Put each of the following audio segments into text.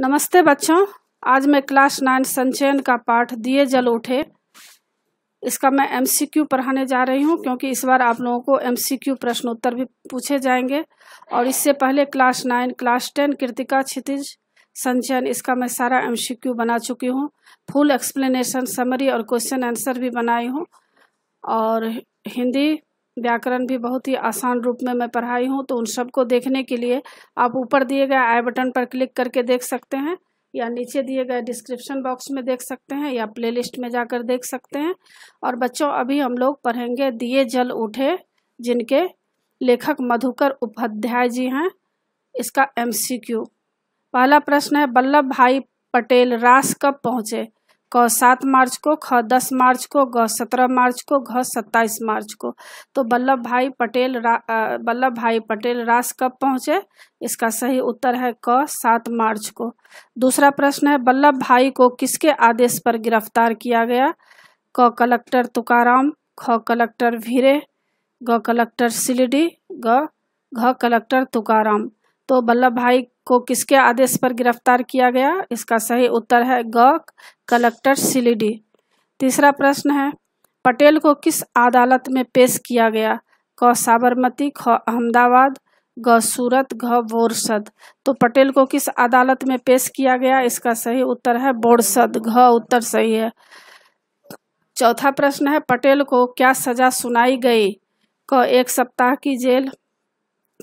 नमस्ते बच्चों आज मैं क्लास नाइन संचयन का पाठ दिए जल उठे इसका मैं एमसीक्यू पढ़ाने जा रही हूँ क्योंकि इस बार आप लोगों को एमसीक्यू प्रश्नोत्तर भी पूछे जाएंगे और इससे पहले class nine class ten Kritika Kshitij Sanchayan इसका मैं सारा एमसीक्यू बना चुकी हूँ फुल एक्सप्लेनेशन समरी और क्वेश्चन आंसर भी बनाई हूँ और हिंदी व्याकरण भी बहुत ही आसान रूप में मैं पढ़ाई हूँ तो उन सबको देखने के लिए आप ऊपर दिए गए आई बटन पर क्लिक करके देख सकते हैं या नीचे दिए गए डिस्क्रिप्शन बॉक्स में देख सकते हैं या प्लेलिस्ट में जाकर देख सकते हैं और बच्चों अभी हम लोग पढ़ेंगे दिए जल उठे जिनके लेखक मधुकर उपाध्याय जी हैं इसका एमसीक्यू पहला प्रश्न है बल्लभ भाई पटेल रास कब पहुँचे क सात मार्च को ख दस मार्च को ग सत्रह मार्च को घ सत्ताईस मार्च को तो वल्लभ भाई पटेल वल्लभ भाई पटेल रास कब पहुंचे इसका सही उत्तर है क सात मार्च को दूसरा प्रश्न है वल्लभ भाई को किसके आदेश पर गिरफ्तार किया गया क कलेक्टर तुकाराम ख कलेक्टर भीरे ग कलेक्टर सिलडी ग घ कलेक्टर तुकाराम तो वल्लभ भाई को किसके आदेश पर गिरफ्तार किया गया इसका सही उत्तर है ग कलेक्टर सिलीडी तीसरा प्रश्न है पटेल को किस अदालत में पेश किया गया क साबरमती ख अहमदाबाद ग सूरत घ बोरसद तो पटेल को किस अदालत में पेश किया गया इसका सही उत्तर है बोरसद घ उत्तर सही है चौथा प्रश्न है पटेल को क्या सजा सुनाई गई क एक सप्ताह की जेल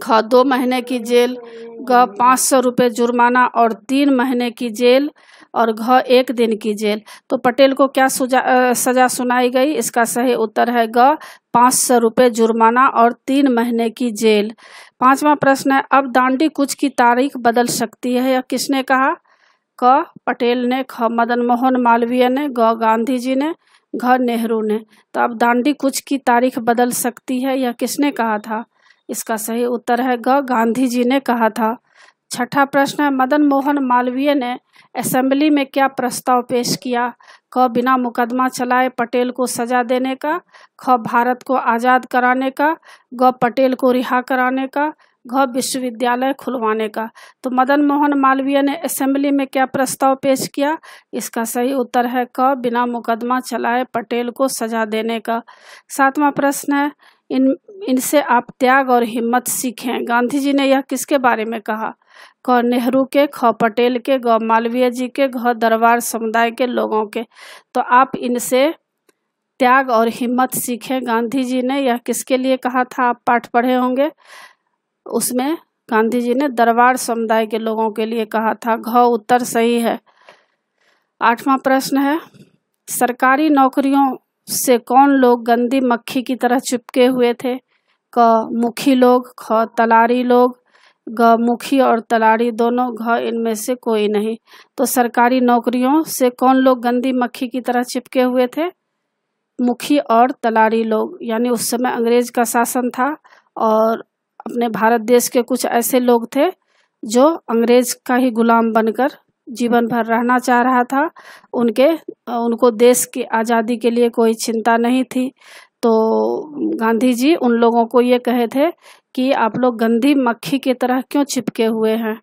ख दो महीने की जेल ग पाँच सौ रुपये जुर्माना और तीन महीने की जेल और घ एक दिन की जेल तो पटेल को क्या सुजा सजा सुनाई गई इसका सही उत्तर है ग पाँच सौ रुपये जुर्माना और तीन महीने की जेल पांचवा प्रश्न है अब दांडी कुछ की तारीख बदल सकती है यह किसने कहा क पटेल ने ख मदन मोहन मालवीय ने ग गांधी जी ने घ नेहरू ने तो अब दांडी कुछ की तारीख बदल सकती है यह किसने कहा था इसका सही उत्तर है ग गांधी जी ने कहा था छठा प्रश्न है मदन मोहन मालवीय ने असेंबली में क्या प्रस्ताव पेश किया क बिना मुकदमा चलाए पटेल को सजा देने का ख भारत को आज़ाद कराने का ग पटेल को रिहा कराने का घ विश्वविद्यालय खुलवाने का तो मदन मोहन मालवीय ने असेंबली में क्या प्रस्ताव पेश किया इसका सही उत्तर है क बिना मुकदमा चलाए पटेल को सजा देने का सातवां प्रश्न है इन इनसे आप त्याग और हिम्मत सीखें गांधी जी ने यह किसके बारे में कहा कौ नेहरू के ख पटेल के गौ मालवीय जी के घ दरबार समुदाय के लोगों के तो आप इनसे त्याग और हिम्मत सीखें गांधी जी ने यह किसके लिए कहा था आप पाठ पढ़े होंगे उसमें गांधी जी ने दरबार समुदाय के लोगों के लिए कहा था घ उत्तर सही है आठवां प्रश्न है सरकारी नौकरियों से कौन लोग गंदी मक्खी की तरह चिपके हुए थे क मुखी लोग ख तलारी लोग ग मुखी और तलाड़ी दोनों घ इनमें से कोई नहीं तो सरकारी नौकरियों से कौन लोग गंदी मक्खी की तरह चिपके हुए थे मुखी और तलाड़ी लोग यानी उस समय अंग्रेज का शासन था और अपने भारत देश के कुछ ऐसे लोग थे जो अंग्रेज का ही गुलाम बनकर जीवन भर रहना चाह रहा था उनके उनको देश की आज़ादी के लिए कोई चिंता नहीं थी तो गांधी जी उन लोगों को ये कहे थे कि आप लोग गंदी मक्खी की तरह क्यों चिपके हुए हैं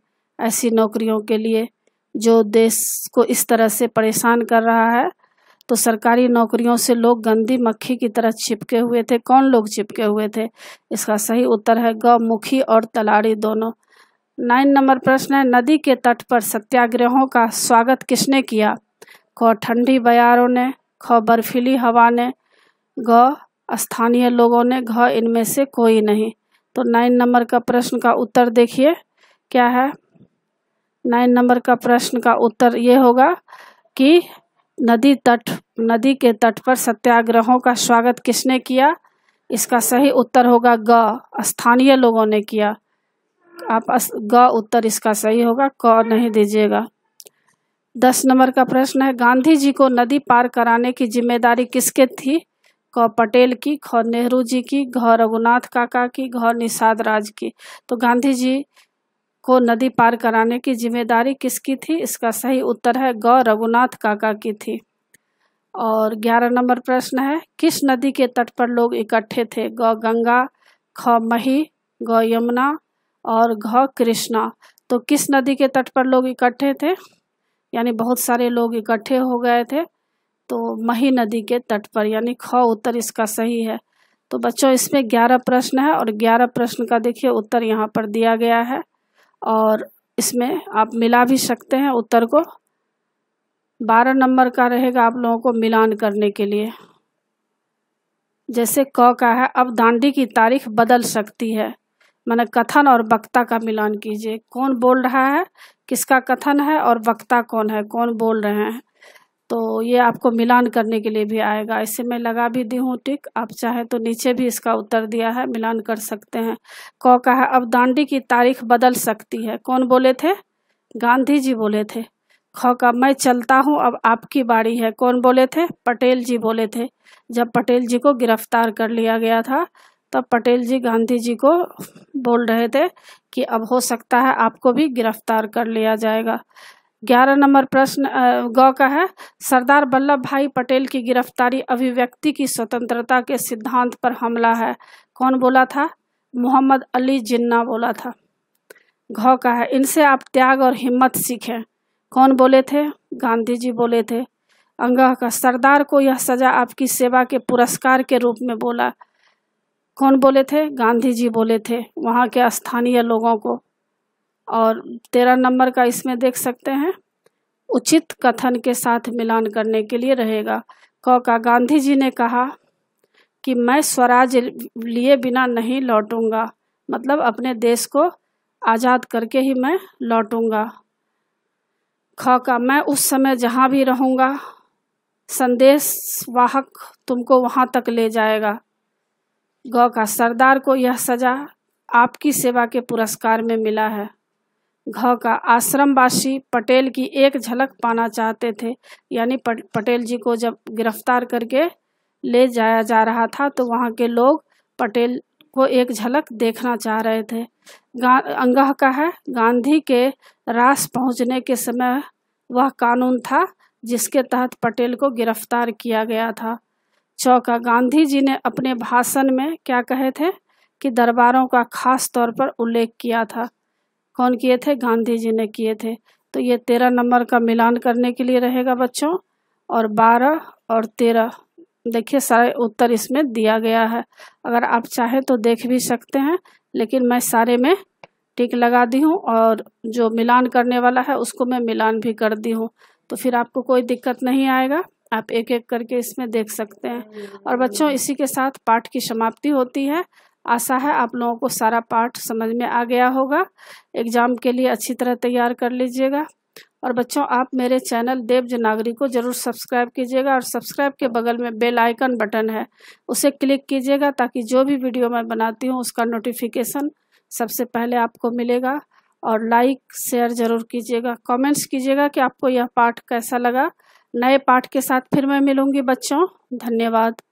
ऐसी नौकरियों के लिए जो देश को इस तरह से परेशान कर रहा है तो सरकारी नौकरियों से लोग गंदी मक्खी की तरह चिपके हुए थे कौन लोग चिपके हुए थे इसका सही उत्तर है गौमुखी और तलाड़ी दोनों नाइन नंबर प्रश्न है नदी के तट पर सत्याग्रहों का स्वागत किसने किया खो ठंडी बयारों ने ख बर्फीली हवा ने ग स्थानीय लोगों ने घ इनमें से कोई नहीं तो नाइन नंबर का प्रश्न का उत्तर देखिए क्या है नाइन नंबर का प्रश्न का उत्तर ये होगा कि नदी तट नदी के तट पर सत्याग्रहों का स्वागत किसने किया इसका सही उत्तर होगा ग स्थानीय लोगों ने किया आप ग उत्तर इसका सही होगा क नहीं दीजिएगा दस नंबर का प्रश्न है गांधी जी को नदी पार कराने की जिम्मेदारी किसके थी क पटेल की ख नेहरू जी की घ रघुनाथ काका की घ निषाद राज की तो गांधी जी को नदी पार कराने की जिम्मेदारी किसकी थी इसका सही उत्तर है ग रघुनाथ काका की थी और ग्यारह नंबर प्रश्न है किस नदी के तट पर लोग इकट्ठे थे ग गंगा ख मही ग यमुना और घ कृष्णा तो किस नदी के तट पर लोग इकट्ठे थे यानी बहुत सारे लोग इकट्ठे हो गए थे तो मही नदी के तट पर यानी ख उत्तर इसका सही है तो बच्चों इसमें ग्यारह प्रश्न है और ग्यारह प्रश्न का देखिए उत्तर यहाँ पर दिया गया है और इसमें आप मिला भी सकते हैं उत्तर को बारह नंबर का रहेगा आप लोगों को मिलान करने के लिए जैसे क का है अब दांडी की तारीख बदल सकती है मैंने कथन और वक्ता का मिलान कीजिए कौन बोल रहा है किसका कथन है और वक्ता कौन है कौन बोल रहे हैं तो ये आपको मिलान करने के लिए भी आएगा इसे मैं लगा भी दी हूँ टिक आप चाहे तो नीचे भी इसका उत्तर दिया है मिलान कर सकते हैं कौ का है अब दांडी की तारीख बदल सकती है कौन बोले थे गांधी जी बोले थे ख का मैं चलता हूँ अब आपकी बारी है कौन बोले थे पटेल जी बोले थे जब पटेल जी को गिरफ्तार कर लिया गया था तब पटेल जी गांधी जी को बोल रहे थे कि अब हो सकता है आपको भी गिरफ्तार कर लिया जाएगा ग्यारह नंबर प्रश्न गौ का है सरदार वल्लभ भाई पटेल की गिरफ्तारी अभिव्यक्ति की स्वतंत्रता के सिद्धांत पर हमला है कौन बोला था मोहम्मद अली जिन्ना बोला था घौ का है इनसे आप त्याग और हिम्मत सीखें कौन बोले थे गांधी जी बोले थे अंगह का सरदार को यह सजा आपकी सेवा के पुरस्कार के रूप में बोला कौन बोले थे गांधी जी बोले थे वहाँ के स्थानीय लोगों को और तेरह नंबर का इसमें देख सकते हैं उचित कथन के साथ मिलान करने के लिए रहेगा क का गांधी जी ने कहा कि मैं स्वराज लिए बिना नहीं लौटूंगा मतलब अपने देश को आज़ाद करके ही मैं लौटूंगा ख का मैं उस समय जहाँ भी रहूँगा संदेश वाहक तुमको वहाँ तक ले जाएगा गौ का सरदार को यह सजा आपकी सेवा के पुरस्कार में मिला है घ का आश्रमवासी पटेल की एक झलक पाना चाहते थे यानी पटेल जी को जब गिरफ्तार करके ले जाया जा रहा था तो वहाँ के लोग पटेल को एक झलक देखना चाह रहे थे अंगह का है गांधी के रास पहुँचने के समय वह कानून था जिसके तहत पटेल को गिरफ्तार किया गया था चौका गांधी जी ने अपने भाषण में क्या कहे थे कि दरबारों का खास तौर पर उल्लेख किया था कौन किए थे गांधी जी ने किए थे तो ये तेरह नंबर का मिलान करने के लिए रहेगा बच्चों और बारह और तेरह देखिए सारे उत्तर इसमें दिया गया है अगर आप चाहें तो देख भी सकते हैं लेकिन मैं सारे में टिक लगा दी हूँ और जो मिलान करने वाला है उसको मैं मिलान भी कर दी हूँ तो फिर आपको कोई दिक्कत नहीं आएगा आप एक एक करके इसमें देख सकते हैं और बच्चों इसी के साथ पाठ की समाप्ति होती है आशा है आप लोगों को सारा पाठ समझ में आ गया होगा एग्ज़ाम के लिए अच्छी तरह तैयार कर लीजिएगा और बच्चों आप मेरे चैनल देव नागरी को ज़रूर सब्सक्राइब कीजिएगा और सब्सक्राइब के बगल में बेल आइकन बटन है उसे क्लिक कीजिएगा ताकि जो भी वीडियो मैं बनाती हूँ उसका नोटिफिकेशन सबसे पहले आपको मिलेगा और लाइक शेयर ज़रूर कीजिएगा कमेंट्स कीजिएगा कि आपको यह पाठ कैसा लगा नए पाठ के साथ फिर मैं मिलूंगी बच्चों धन्यवाद